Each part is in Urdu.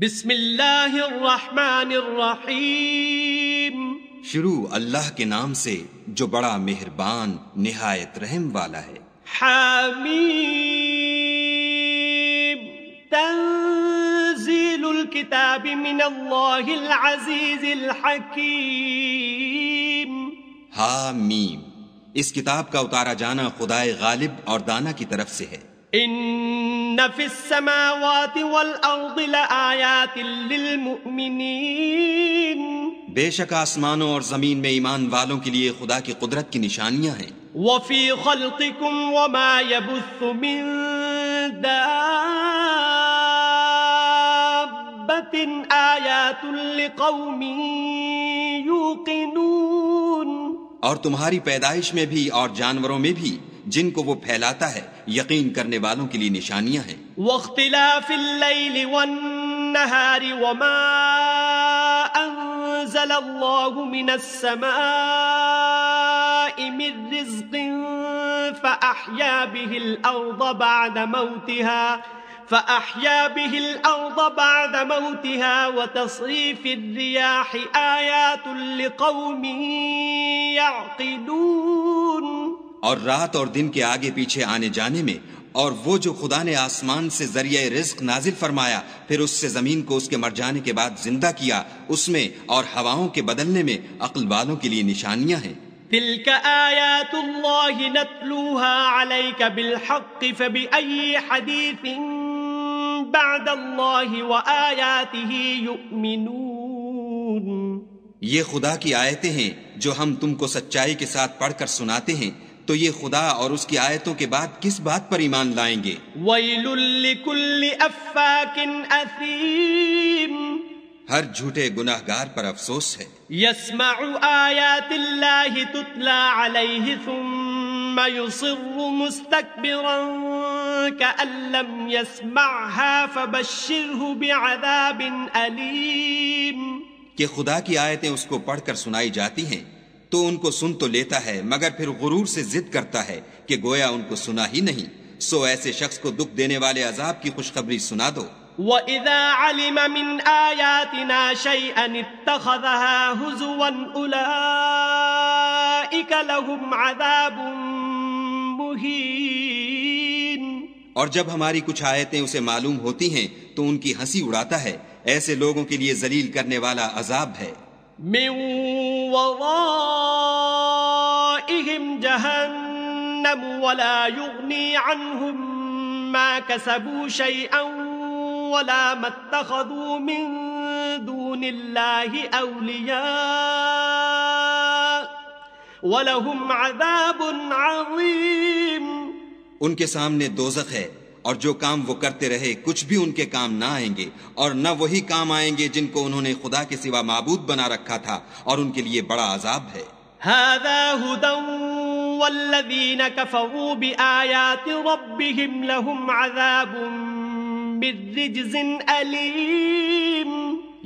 بسم اللہ الرحمن الرحیم شروع اللہ کے نام سے جو بڑا مہربان نہایت رحم والا ہے حمیم تنزیل الکتاب من اللہ العزیز الحکیم حمیم اس کتاب کا اتارا جانا خدائے غالب اور دانا کی طرف سے ہے ان ان فی السماوات والارض لآیات للمؤمنین بے شک آسمانوں اور زمین میں ایمان والوں کے لیے خدا کی قدرت کی نشانیاں ہیں وفی خلقکم وما یبث من دابت آیات لقوم یوقنون اور تمہاری پیدائش میں بھی اور جانوروں میں بھی جن کو وہ پھیلاتا ہے یقین کرنے والوں کے لیے نشانیاں ہیں واختلاف وما انزل من من السماء رزق وختلا به الارض بعد موتها فأحيا به الأرض بعد موتها وتصريف الرياح آيات لقوم يعقلون اور رات اور دن کے آگے پیچھے آنے جانے میں اور وہ جو خدا نے آسمان سے ذریعہ رزق نازل فرمایا پھر اس سے زمین کو اس کے مر جانے کے بعد زندہ کیا اس میں اور ہواؤں کے بدلنے میں عقل والوں کے لیے نشانیاں ہیں تلک نتلوها بالحق بعد یہ خدا کی آیتیں ہیں جو ہم تم کو سچائی کے ساتھ پڑھ کر سناتے ہیں تو یہ خدا اور اس کی آیتوں کے بعد کس بات پر ایمان لائیں گے ویل لکل افاک اثیم ہر جھوٹے گناہگار پر افسوس ہے یسمع آیات اللہ تتلا علیہ ثم یصر مستکبرا کأن لم یسمعها فبشره بعذاب علیم کہ خدا کی آیتیں اس کو پڑھ کر سنائی جاتی ہیں تو ان کو سن تو لیتا ہے مگر پھر غرور سے ضد کرتا ہے کہ گویا ان کو سنا ہی نہیں سو ایسے شخص کو دکھ دینے والے عذاب کی خوشخبری سنا دو وَإِذَا عَلِمَ مِنْ آيَاتِنَا شَيْئًا اتَّخَذَهَا هُزُوًا أُولَئِكَ لَهُمْ عَذَابٌ مُهِينٌ اور جب ہماری کچھ آیتیں اسے معلوم ہوتی ہیں تو ان کی ہنسی اڑاتا ہے ایسے لوگوں کے لیے ذلیل کرنے والا عذاب ہے مِن ورائهم جهنم ولا يغني عنهم ما كسبوا شيئا ولا ما اتخذوا من دون الله أولياء ولهم عذاب عظيم ان کے سامنے دوزخ ہے اور جو کام وہ کرتے رہے کچھ بھی ان کے کام نہ آئیں گے اور نہ وہی کام آئیں گے جن کو انہوں نے خدا کے سوا معبود بنا رکھا تھا اور ان کے لیے بڑا عذاب ہے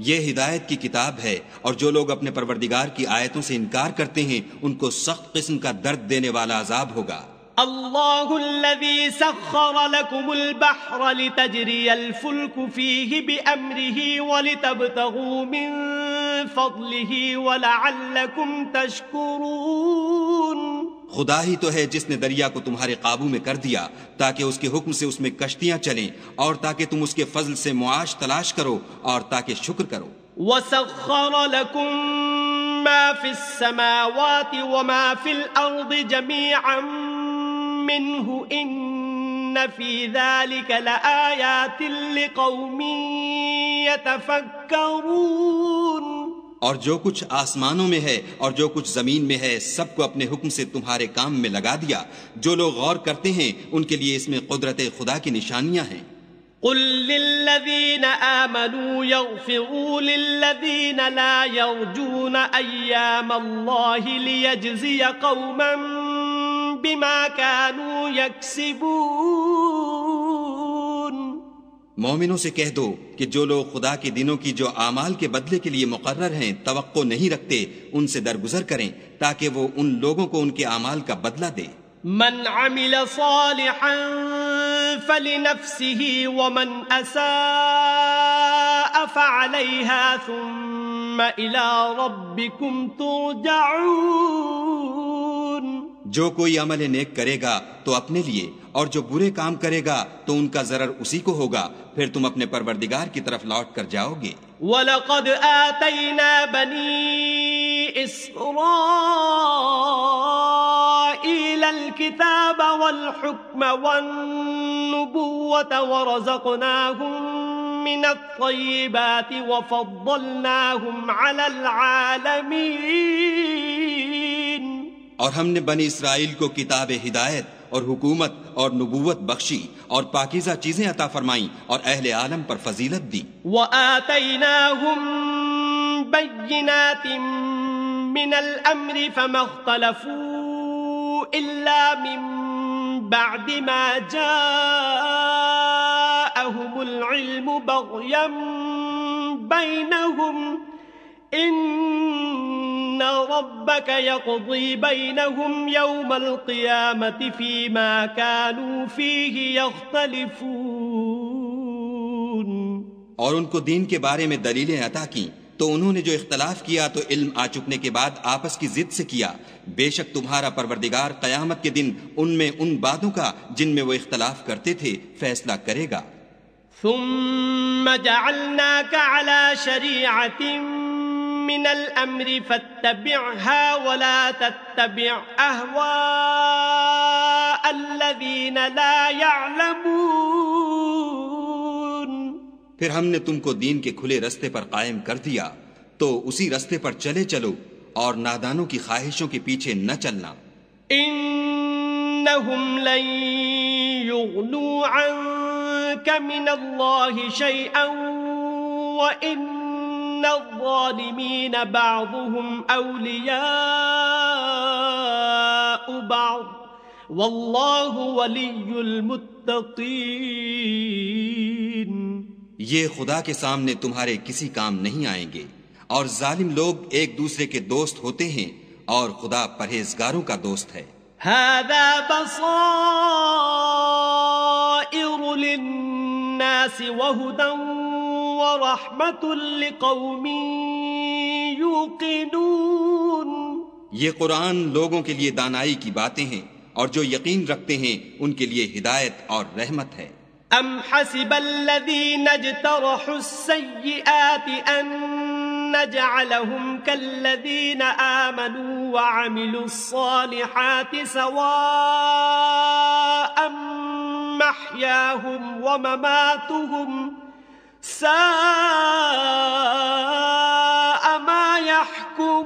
یہ ہدایت کی کتاب ہے اور جو لوگ اپنے پروردگار کی آیتوں سے انکار کرتے ہیں ان کو سخت قسم کا درد دینے والا عذاب ہوگا اللہ الذي سخر لكم البحر لتجري الفلك فيه بأمره ولتبتغوا من فضله ولعلكم تشكرون خدا ہی تو ہے جس نے دریا کو تمہارے قابو میں کر دیا تاکہ اس کے حکم سے اس میں کشتیاں چلیں اور تاکہ تم اس کے فضل سے معاش تلاش کرو اور تاکہ شکر کرو وسخر لكم ما في السماوات وما في الأرض جميعا منه إن في ذلك لآيات لقوم يتفكرون اور جو کچھ آسمانوں میں ہے اور جو کچھ زمین میں ہے سب کو اپنے حکم سے تمہارے کام میں لگا دیا جو لوگ غور کرتے ہیں ان کے لیے اس میں قدرت خدا کی نشانیاں ہیں قل للذین آمنوا یغفروا للذین لا یرجون ایام اللہ لیجزی قوماً بما کانوا یکسبون مومنوں سے کہہ دو کہ جو لوگ خدا کے دنوں کی جو اعمال کے بدلے کے لیے مقرر ہیں توقع نہیں رکھتے ان سے درگزر کریں تاکہ وہ ان لوگوں کو ان کے اعمال کا بدلہ دے من عمل صالحا فلنفسه ومن اساء فعليها ثم الى ربكم ترجعون جو کوئی عمل نیک کرے گا تو اپنے لیے اور جو برے کام کرے گا تو ان کا ضرر اسی کو ہوگا پھر تم اپنے پروردگار کی طرف لوٹ کر جاؤ گے وَلَقَدْ آتَيْنَا بَنِي إِسْرَائِيلَ الْكِتَابَ وَالْحُكْمَ وَالنُّبُوَّةَ وَرَزَقْنَاهُمْ مِنَ الطَّيِّبَاتِ وَفَضَّلْنَاهُمْ عَلَى الْعَالَمِينَ اور ہم نے بنی اسرائیل کو کتاب ہدایت اور حکومت اور نبوت بخشی اور پاکیزہ چیزیں عطا فرمائیں اور اہل عالم پر فضیلت دی وآتیناہم بینات من الامر فمختلفو الا من بعد ما جاءهم العلم بغیم بینہم انہم اور ان کو دین کے بارے میں دلیلیں عطا کی تو انہوں نے جو اختلاف کیا تو علم آ چکنے کے بعد آپس کی ضد سے کیا بے شک تمہارا پروردگار قیامت کے دن ان میں ان باتوں کا جن میں وہ اختلاف کرتے تھے فیصلہ کرے گا ثم جعلناک علی من الامر فاتبعها ولا تتبع اهواء الذين لا يعلمون پھر ہم نے تم کو دین کے کھلے رستے پر قائم کر دیا تو اسی رستے پر چلے چلو اور نادانوں کی خواہشوں کے پیچھے نہ چلنا انہم لن یغنو عنک من اللہ شیئا وان یہ خدا کے سامنے تمہارے کسی کام نہیں آئیں گے اور ظالم لوگ ایک دوسرے کے دوست ہوتے ہیں اور خدا پرہیزگاروں کا دوست ہے ورحمت لقوم یوقنون یہ قرآن لوگوں کے لیے دانائی کی باتیں ہیں اور جو یقین رکھتے ہیں ان کے لیے ہدایت اور رحمت ہے ام حسب الذین اجترحوا السیئات ان نجعلهم كالذین آمنوا وعملوا الصالحات سواء محیاهم ومماتهم ساء ما یحکمون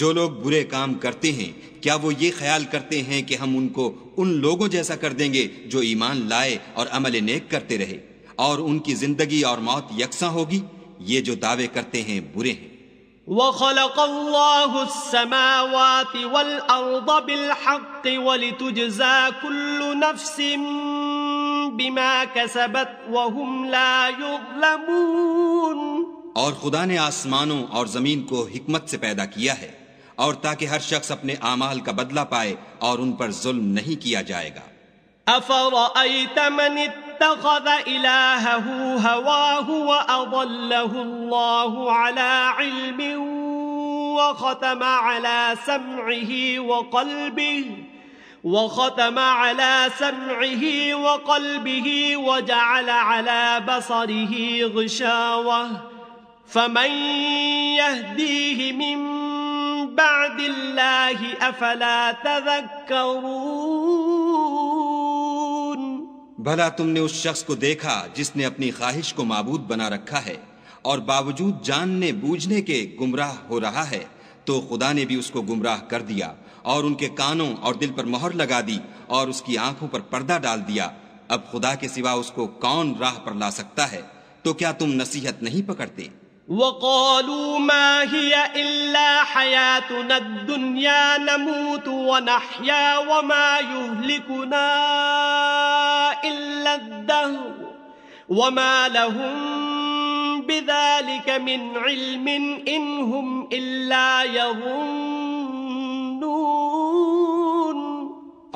جو لوگ برے کام کرتے ہیں کیا وہ یہ خیال کرتے ہیں کہ ہم ان کو ان لوگوں جیسا کر دیں گے جو ایمان لائے اور عمل نیک کرتے رہے اور ان کی زندگی اور موت یکساں ہوگی یہ جو دعوے کرتے ہیں برے ہیں وَخَلَقَ اللَّهُ السَّمَاوَاتِ وَالْأَرْضَ بِالْحَقِّ وَلِتُجْزَى كُلُّ نَفْسٍ بما كسبت وهم لا یظلمون اور خدا نے آسمانوں اور زمین کو حکمت سے پیدا کیا ہے اور تاکہ ہر شخص اپنے اعمال کا بدلہ پائے اور ان پر ظلم نہیں کیا جائے گا افرأيت من اتخذ الهه هواه واضله الله على علم وختم على سمعه وقلبه وختم على سمعه وقلبه وجعل على بصره غشاوة فمن يهديه من بعد الله أفلا تذكرون بھلا تم نے اس شخص کو دیکھا جس نے اپنی خواہش کو معبود بنا رکھا ہے اور باوجود جاننے بوجھنے کے گمراہ ہو رہا ہے تو خدا نے بھی اس کو گمراہ کر دیا اور ان کے کانوں اور دل پر مہر لگا دی اور اس کی آنکھوں پر پردہ ڈال دیا اب خدا کے سوا اس کو کون راہ پر لا سکتا ہے تو کیا تم نصیحت نہیں پکڑتے وقالوا ما هي الا حياتنا الدنيا نموت ونحيا وما يهلكنا الا الدهر وما لهم بذلك من علم انهم الا يظنون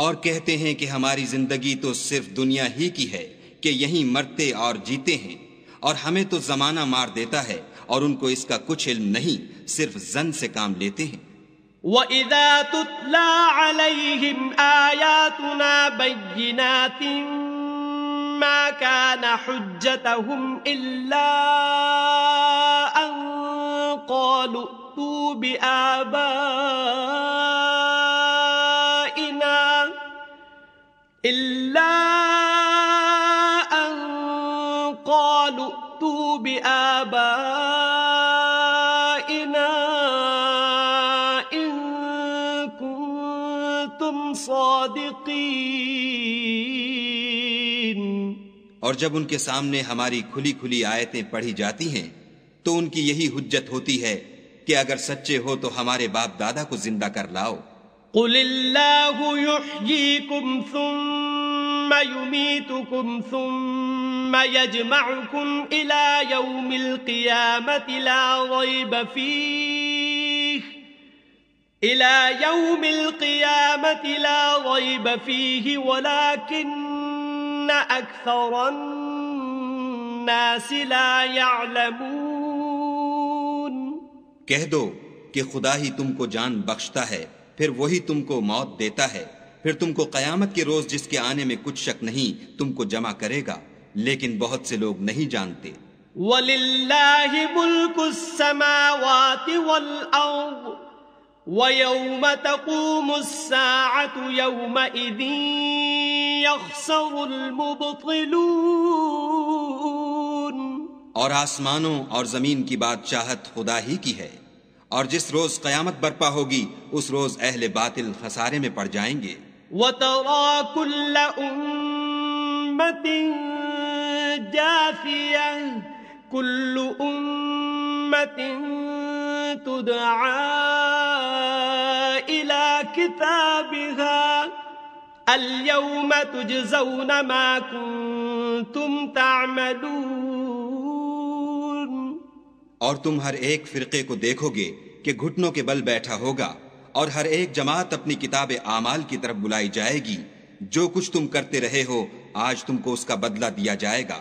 اور کہتے ہیں کہ ہماری زندگی تو صرف دنیا ہی کی ہے کہ یہیں مرتے اور جیتے ہیں اور ہمیں تو زمانہ مار دیتا ہے اور ان کو اس کا کچھ علم نہیں صرف زن سے کام لیتے ہیں وَإِذَا تُتْلَى عَلَيْهِمْ آيَاتُنَا بَيِّنَاتٍ كان حجتهم إلا أن قالوا ائتوا بآبائنا إلا أن قالوا ائتوا بآبائنا اور جب ان کے سامنے ہماری کھلی کھلی آیتیں پڑھی جاتی ہیں تو ان کی یہی حجت ہوتی ہے کہ اگر سچے ہو تو ہمارے باپ دادا کو زندہ کر لاؤ قل اللہ ثم ثم یمیتکم یجمعکم الى یوم القیامت لا غیب فیخ الى یوم القیامت لا غیب فیہ ولیکن ان اکثر الناس لا یعلمون کہہ دو کہ خدا ہی تم کو جان بخشتا ہے پھر وہی تم کو موت دیتا ہے پھر تم کو قیامت کے روز جس کے آنے میں کچھ شک نہیں تم کو جمع کرے گا لیکن بہت سے لوگ نہیں جانتے وَلِلَّهِ مُلْكُ السَّمَاوَاتِ وَالْأَرْضِ وَيَوْمَ تَقُومُ السَّاعَةُ يَوْمَئِذِينَ یخسر المبطلون اور آسمانوں اور زمین کی بادشاہت خدا ہی کی ہے اور جس روز قیامت برپا ہوگی اس روز اہل باطل خسارے میں پڑ جائیں گے وَتَرَا كُلَّ أُمَّةٍ جَاثِيَةٍ كُلُّ أُمَّةٍ تُدْعَى إِلَى كِتَابِهَا تجزون ما کنتم تعملون اور تم ہر ایک فرقے کو دیکھو گے کہ گھٹنوں کے بل بیٹھا ہوگا اور ہر ایک جماعت اپنی کتاب اعمال کی طرف بلائی جائے گی جو کچھ تم کرتے رہے ہو آج تم کو اس کا بدلہ دیا جائے گا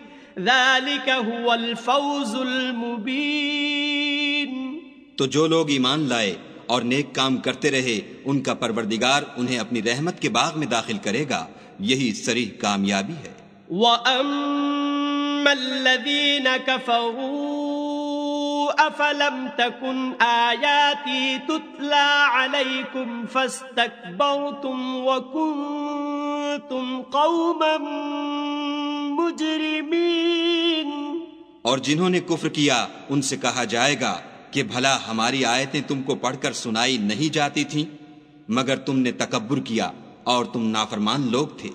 ذلك هو الفوز المبین تو جو لوگ ایمان لائے اور نیک کام کرتے رہے ان کا پروردگار انہیں اپنی رحمت کے باغ میں داخل کرے گا یہی سریح کامیابی ہے وَأَمَّا الَّذِينَ كَفَرُوا أَفَلَمْ تَكُنْ آيَاتِي تُتْلَى عَلَيْكُمْ فَاسْتَكْبَرْتُمْ وَكُنْتُمْ قَوْمًا مجرمین اور جنہوں نے کفر کیا ان سے کہا جائے گا کہ بھلا ہماری آیتیں تم کو پڑھ کر سنائی نہیں جاتی تھیں مگر تم نے تکبر کیا اور تم نافرمان لوگ تھے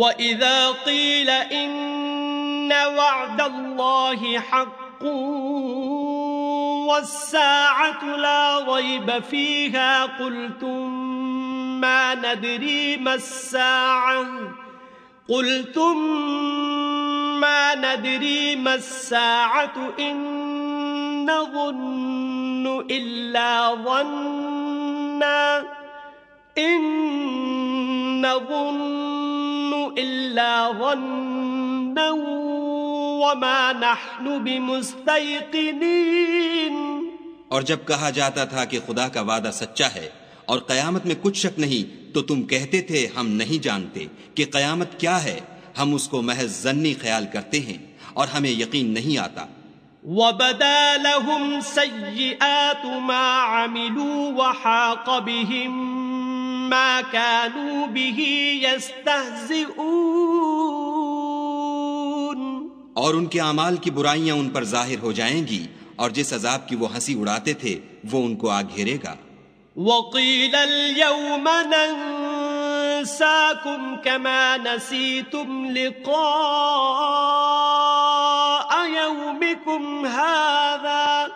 وَإِذَا قِيلَ إِنَّ وَعْدَ اللَّهِ حَقُّ وَالسَّاعَةُ لَا غَيْبَ فِيهَا قُلْتُمْ مَا نَدْرِي مَا السَّاعَةُ قلتم ما ندری ما الساعة ان نظن الا ظننا ان نظن الا ظننا وما نحن بمستيقنين اور جب کہا جاتا تھا کہ خدا کا وعدہ سچا ہے اور قیامت میں کچھ شک نہیں تو تم کہتے تھے ہم نہیں جانتے کہ قیامت کیا ہے ہم اس کو محض خیال کرتے ہیں اور ہمیں یقین نہیں آتا وَبَدَا لَهُمْ سَيِّئَاتُ مَا مَا عَمِلُوا وَحَاقَ بِهِمْ كَانُوا بِهِ اور ان کے اعمال کی برائیاں ان پر ظاہر ہو جائیں گی اور جس عذاب کی وہ ہنسی اڑاتے تھے وہ ان کو آ گھیرے گا وقيل اليوم ننساكم كما نسيتم لقاء يومكم هذا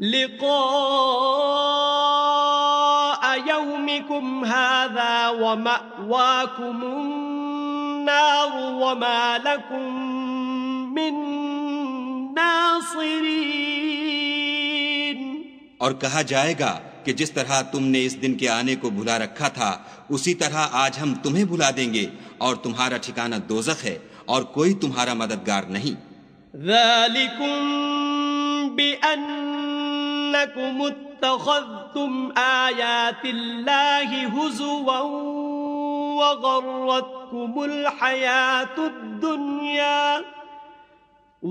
لقاء يومكم هذا ومأواكم النار وما لكم من ناصرين کہا جائے گا کہ جس طرح تم نے اس دن کے آنے کو بھلا رکھا تھا اسی طرح آج ہم تمہیں بھلا دیں گے اور تمہارا ٹھکانہ دوزخ ہے اور کوئی تمہارا مددگار نہیں ذالکم بئنکم اتخذتم آیات اللہ حزوا وغرتکم الحیات الدنیا یہ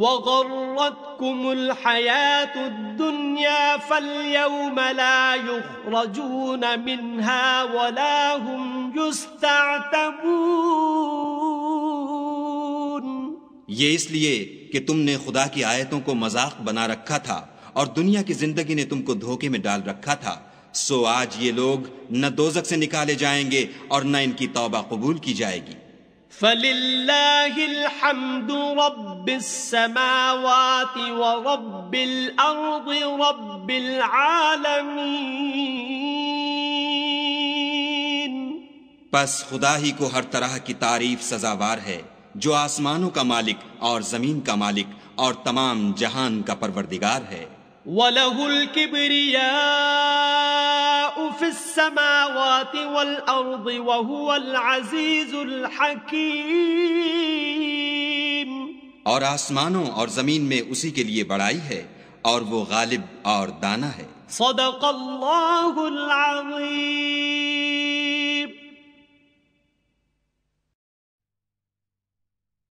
اس لیے کہ تم نے خدا کی آیتوں کو مذاق بنا رکھا تھا اور دنیا کی زندگی نے تم کو دھوکے میں ڈال رکھا تھا سو آج یہ لوگ نہ دوزک سے نکالے جائیں گے اور نہ ان کی توبہ قبول کی جائے گی فَلِلَّهِ الْحَمْدُ رَبِّ السَّمَاوَاتِ وَرَبِّ الْأَرْضِ رَبِّ الْعَالَمِينَ پس خدا ہی کو ہر طرح کی تعریف سزاوار ہے جو آسمانوں کا مالک اور زمین کا مالک اور تمام جہان کا پروردگار ہے وَلَهُ الْكِبْرِيَاءُ فِي السَّمَاوَاتِ وَالْأَرْضِ وَهُوَ الْعَزِيزُ الْحَكِيمُ اور آسمانوں اور زمین میں اسی کے لیے بڑائی ہے اور وہ غالب اور دانا ہے صدق اللہ العظیم